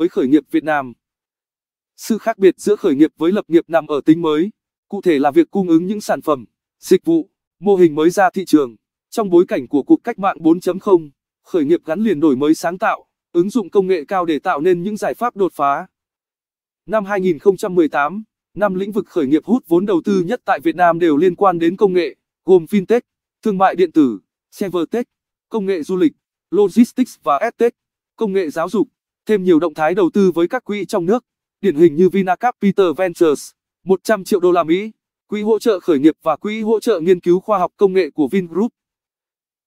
với khởi nghiệp Việt Nam. Sự khác biệt giữa khởi nghiệp với lập nghiệp nằm ở tính mới, cụ thể là việc cung ứng những sản phẩm, dịch vụ, mô hình mới ra thị trường. Trong bối cảnh của cuộc cách mạng 4.0, khởi nghiệp gắn liền đổi mới sáng tạo, ứng dụng công nghệ cao để tạo nên những giải pháp đột phá. Năm 2018, năm lĩnh vực khởi nghiệp hút vốn đầu tư nhất tại Việt Nam đều liên quan đến công nghệ, gồm fintech, thương mại điện tử, cybertech, công nghệ du lịch, logistics và edtech, công nghệ giáo dục thêm nhiều động thái đầu tư với các quỹ trong nước, điển hình như Vinacapital Ventures, 100 triệu đô la Mỹ, quỹ hỗ trợ khởi nghiệp và quỹ hỗ trợ nghiên cứu khoa học công nghệ của Vingroup.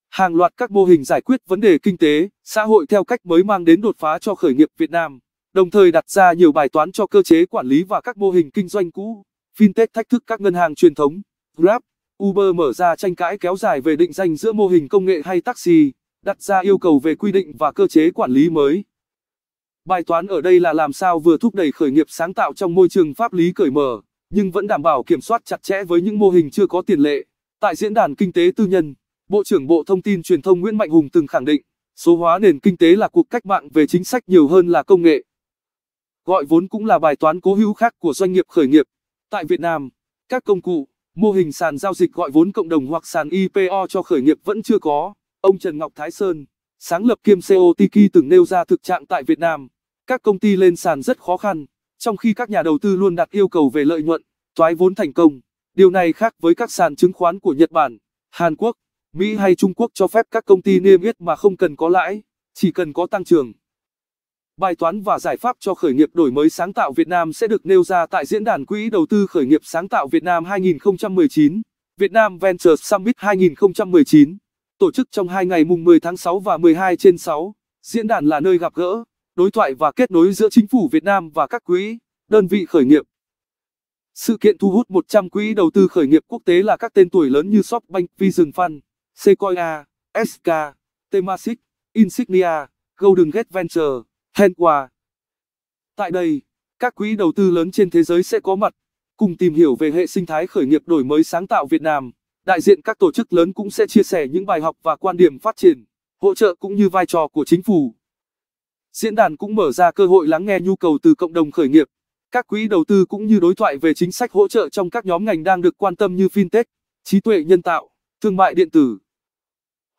Hàng loạt các mô hình giải quyết vấn đề kinh tế, xã hội theo cách mới mang đến đột phá cho khởi nghiệp Việt Nam, đồng thời đặt ra nhiều bài toán cho cơ chế quản lý và các mô hình kinh doanh cũ. Fintech thách thức các ngân hàng truyền thống, Grab, Uber mở ra tranh cãi kéo dài về định danh giữa mô hình công nghệ hay taxi, đặt ra yêu cầu về quy định và cơ chế quản lý mới. Bài toán ở đây là làm sao vừa thúc đẩy khởi nghiệp sáng tạo trong môi trường pháp lý cởi mở, nhưng vẫn đảm bảo kiểm soát chặt chẽ với những mô hình chưa có tiền lệ. Tại diễn đàn kinh tế tư nhân, Bộ trưởng Bộ Thông tin Truyền thông Nguyễn Mạnh Hùng từng khẳng định, số hóa nền kinh tế là cuộc cách mạng về chính sách nhiều hơn là công nghệ. Gọi vốn cũng là bài toán cố hữu khác của doanh nghiệp khởi nghiệp. Tại Việt Nam, các công cụ, mô hình sàn giao dịch gọi vốn cộng đồng hoặc sàn IPO cho khởi nghiệp vẫn chưa có. Ông Trần Ngọc Thái Sơn sáng lập kiêm CEO Tiki từng nêu ra thực trạng tại Việt Nam, các công ty lên sàn rất khó khăn, trong khi các nhà đầu tư luôn đặt yêu cầu về lợi nhuận, toái vốn thành công. Điều này khác với các sàn chứng khoán của Nhật Bản, Hàn Quốc, Mỹ hay Trung Quốc cho phép các công ty niêm yết mà không cần có lãi, chỉ cần có tăng trưởng. Bài toán và giải pháp cho khởi nghiệp đổi mới sáng tạo Việt Nam sẽ được nêu ra tại diễn đàn Quỹ đầu tư khởi nghiệp sáng tạo Việt Nam 2019, Việt Nam Venture Summit 2019 tổ chức trong hai ngày mùng 10 tháng 6 và 12 trên 6. Diễn đàn là nơi gặp gỡ, đối thoại và kết nối giữa chính phủ Việt Nam và các quỹ, đơn vị khởi nghiệp. Sự kiện thu hút 100 quỹ đầu tư khởi nghiệp quốc tế là các tên tuổi lớn như SoftBank Vision Fund, Sequoia, SK, Temasek, Insignia, Golden Gate Venture, Henqua. Tại đây, các quỹ đầu tư lớn trên thế giới sẽ có mặt, cùng tìm hiểu về hệ sinh thái khởi nghiệp đổi mới sáng tạo Việt Nam đại diện các tổ chức lớn cũng sẽ chia sẻ những bài học và quan điểm phát triển, hỗ trợ cũng như vai trò của chính phủ. Diễn đàn cũng mở ra cơ hội lắng nghe nhu cầu từ cộng đồng khởi nghiệp, các quỹ đầu tư cũng như đối thoại về chính sách hỗ trợ trong các nhóm ngành đang được quan tâm như fintech, trí tuệ nhân tạo, thương mại điện tử.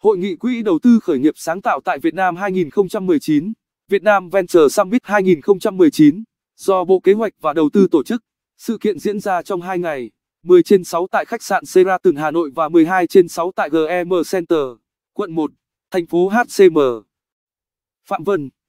Hội nghị Quỹ đầu tư khởi nghiệp sáng tạo tại Việt Nam 2019, Việt Nam Venture Summit 2019, do Bộ Kế hoạch và Đầu tư tổ chức, sự kiện diễn ra trong 2 ngày. 10 trên 6 tại khách sạn Sera Tường Hà Nội và 12 trên 6 tại GM e Center, quận 1, thành phố HCM. Phạm Vân